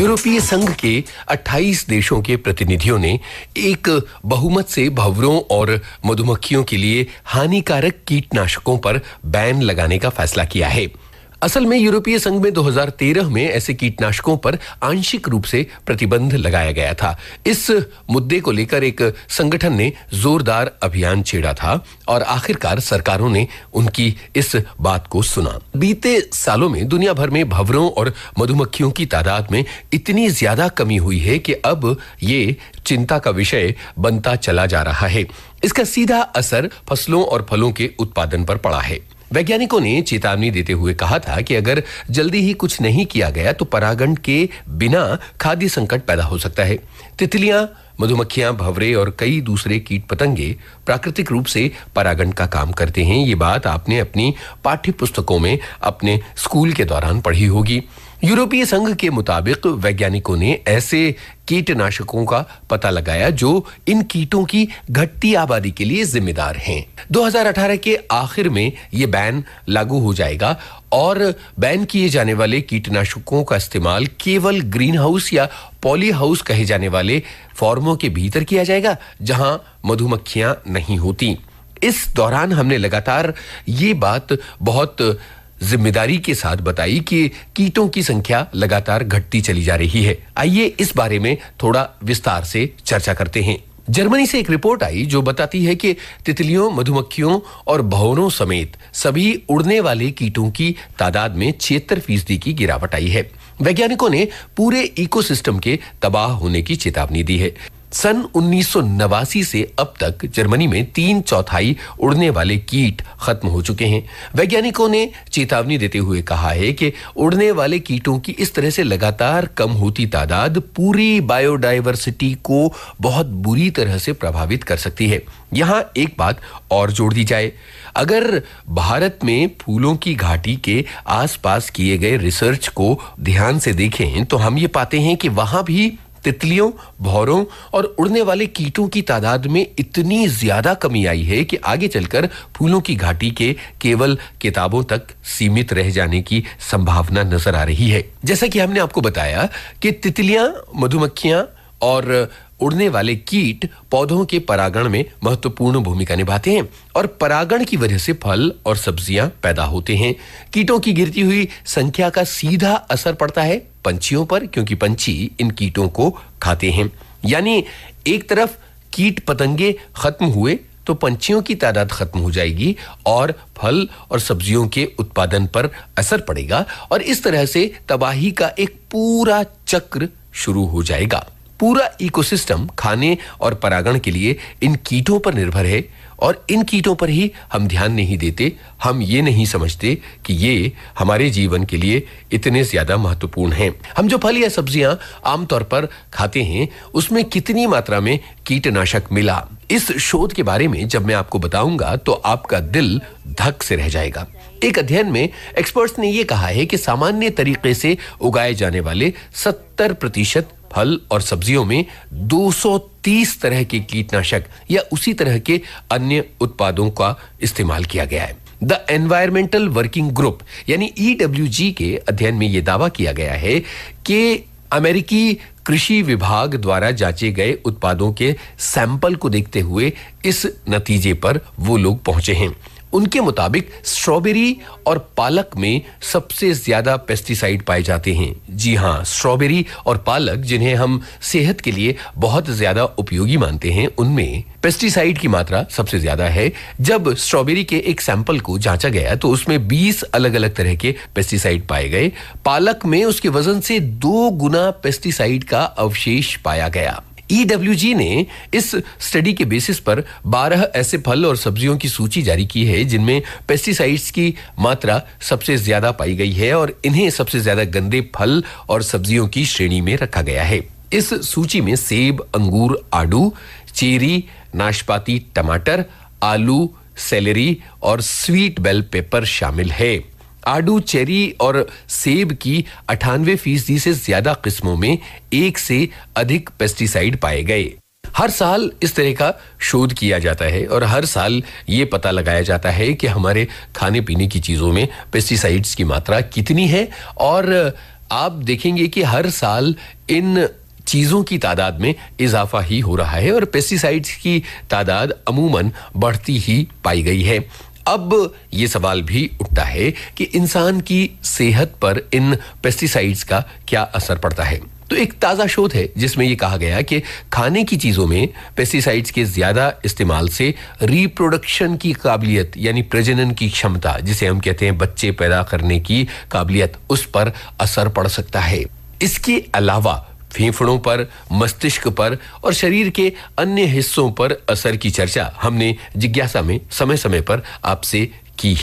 यूरोपीय संघ के 28 देशों के प्रतिनिधियों ने एक बहुमत से भवरों और मधुमक्खियों के लिए हानिकारक कीटनाशकों पर बैन लगाने का फैसला किया है असल में यूरोपीय संघ में 2013 में ऐसे कीटनाशकों पर आंशिक रूप से प्रतिबंध लगाया गया था इस मुद्दे को लेकर एक संगठन ने जोरदार अभियान छेड़ा था और आखिरकार सरकारों ने उनकी इस बात को सुना बीते सालों में दुनिया भर में भवरों और मधुमक्खियों की तादाद में इतनी ज्यादा कमी हुई है कि अब ये चिंता का विषय बनता चला जा रहा है इसका सीधा असर फसलों और फलों के उत्पादन पर पड़ा है वैज्ञानिकों ने चेतावनी देते हुए कहा था कि अगर जल्दी ही कुछ नहीं किया गया तो परागण के बिना खाद्य संकट पैदा हो सकता है तितलियां मधुमक्खियां भवरे और कई दूसरे कीट पतंगे प्राकृतिक रूप से परागण का काम करते हैं ये बात आपने अपनी पाठ्य पुस्तकों में अपने स्कूल के दौरान पढ़ी होगी यूरोपीय संघ के मुताबिक वैज्ञानिकों ने ऐसे कीटनाशकों का पता लगाया जो इन कीटों की घटती आबादी के लिए जिम्मेदार हैं 2018 के आखिर में ये बैन लागू हो जाएगा और बैन किए जाने वाले कीटनाशकों का इस्तेमाल केवल ग्रीन हाउस या पॉली हाउस कहे जाने वाले फॉर्मों के भीतर किया जाएगा जहां मधुमक्खियां नहीं होती इस दौरान हमने लगातार ये बात बहुत जिम्मेदारी के साथ बताई कि कीटों की संख्या लगातार घटती चली जा रही है आइए इस बारे में थोड़ा विस्तार से चर्चा करते हैं जर्मनी से एक रिपोर्ट आई जो बताती है कि तितलियों मधुमक्खियों और भवनों समेत सभी उड़ने वाले कीटों की तादाद में छिहत्तर फीसदी की गिरावट आई है वैज्ञानिकों ने पूरे इकोसिस्टम के तबाह होने की चेतावनी दी है सन उन्नीस से अब तक जर्मनी में तीन चौथाई उड़ने वाले कीट खत्म हो चुके हैं वैज्ञानिकों ने चेतावनी देते हुए कहा है कि उड़ने वाले कीटों की इस तरह से लगातार कम होती तादाद पूरी बायोडाइवर्सिटी को बहुत बुरी तरह से प्रभावित कर सकती है यहाँ एक बात और जोड़ दी जाए अगर भारत में फूलों की घाटी के आसपास किए गए रिसर्च को ध्यान से देखें तो हम ये पाते हैं कि वहाँ भी तितलियों भौरों और उड़ने वाले कीटों की तादाद में इतनी ज्यादा कमी आई है कि आगे चलकर फूलों की घाटी के केवल किताबों तक सीमित रह जाने की संभावना नजर आ रही है जैसा कि हमने आपको बताया कि तितलियां मधुमक्खियां और उड़ने वाले कीट पौधों के परागण में महत्वपूर्ण भूमिका निभाते हैं और परागण की वजह से फल और सब्जियां पैदा होते हैं कीटों की गिरती हुई संख्या का सीधा असर पड़ता है पंछियों पर क्योंकि पंछी इन कीटों को खाते हैं यानी एक तरफ कीट पतंगे खत्म हुए तो पंछियों की तादाद खत्म हो जाएगी और फल और सब्जियों के उत्पादन पर असर पड़ेगा और इस तरह से तबाही का एक पूरा चक्र शुरू हो जाएगा पूरा इकोसिस्टम खाने और परागण के लिए इन कीटों पर निर्भर है और इन कीटों पर ही हम ध्यान नहीं देते हम ये नहीं समझते कि ये हमारे जीवन के लिए इतने ज्यादा महत्वपूर्ण हैं हम जो फल या सब्जियां आमतौर पर खाते हैं उसमें कितनी मात्रा में कीटनाशक मिला इस शोध के बारे में जब मैं आपको बताऊंगा तो आपका दिल धक से रह जाएगा एक अध्ययन में एक्सपर्ट्स ने यह कहा है कि सामान्य तरीके से उगाए जाने वाले 70 प्रतिशत फल और सब्जियों में 200 तीस तरह के कीटनाशक या उसी तरह के अन्य उत्पादों का इस्तेमाल किया गया है द एनवायरमेंटल वर्किंग ग्रुप यानी ईडब्ल्यूजी e के अध्ययन में यह दावा किया गया है कि अमेरिकी कृषि विभाग द्वारा जांचे गए उत्पादों के सैंपल को देखते हुए इस नतीजे पर वो लोग पहुंचे हैं उनके मुताबिक स्ट्रॉबेरी और पालक में सबसे ज्यादा पेस्टिसाइड पाए जाते हैं जी हाँ स्ट्रॉबेरी और पालक जिन्हें हम सेहत के लिए बहुत ज्यादा उपयोगी मानते हैं उनमें पेस्टिसाइड की मात्रा सबसे ज्यादा है जब स्ट्रॉबेरी के एक सैंपल को जांचा गया तो उसमें 20 अलग अलग तरह के पेस्टिसाइड पाए गए पालक में उसके वजन से दो गुना पेस्टिसाइड का अवशेष पाया गया ईडब्ल्यूजी e ने इस स्टडी के बेसिस पर 12 ऐसे फल और सब्जियों की सूची जारी की है जिनमें पेस्टिसाइड्स की मात्रा सबसे ज्यादा पाई गई है और इन्हें सबसे ज्यादा गंदे फल और सब्जियों की श्रेणी में रखा गया है इस सूची में सेब अंगूर आडू चेरी नाशपाती टमाटर आलू सेलेरी और स्वीट बेल पेपर शामिल है आडू चेरी और सेब की अठानवे फीसदी से ज्यादा किस्मों में एक से अधिक पेस्टिसाइड पाए गए हर साल इस तरह का शोध किया जाता है और हर साल ये पता लगाया जाता है कि हमारे खाने पीने की चीज़ों में पेस्टिसाइड्स की मात्रा कितनी है और आप देखेंगे कि हर साल इन चीज़ों की तादाद में इजाफा ही हो रहा है और पेस्टिसाइड्स की तादाद अमूमन बढ़ती ही पाई गई है अब ये सवाल भी उठता है कि इंसान की सेहत पर इन पेस्टिसाइड्स का क्या असर पड़ता है तो एक ताज़ा शोध है जिसमें यह कहा गया कि खाने की चीज़ों में पेस्टिसाइड्स के ज़्यादा इस्तेमाल से रिप्रोडक्शन की काबिलियत यानी प्रजनन की क्षमता जिसे हम कहते हैं बच्चे पैदा करने की काबिलियत उस पर असर पड़ सकता है इसके अलावा फेफड़ों पर मस्तिष्क पर और शरीर के अन्य हिस्सों पर असर की चर्चा हमने जिज्ञासा में समय समय पर आपसे की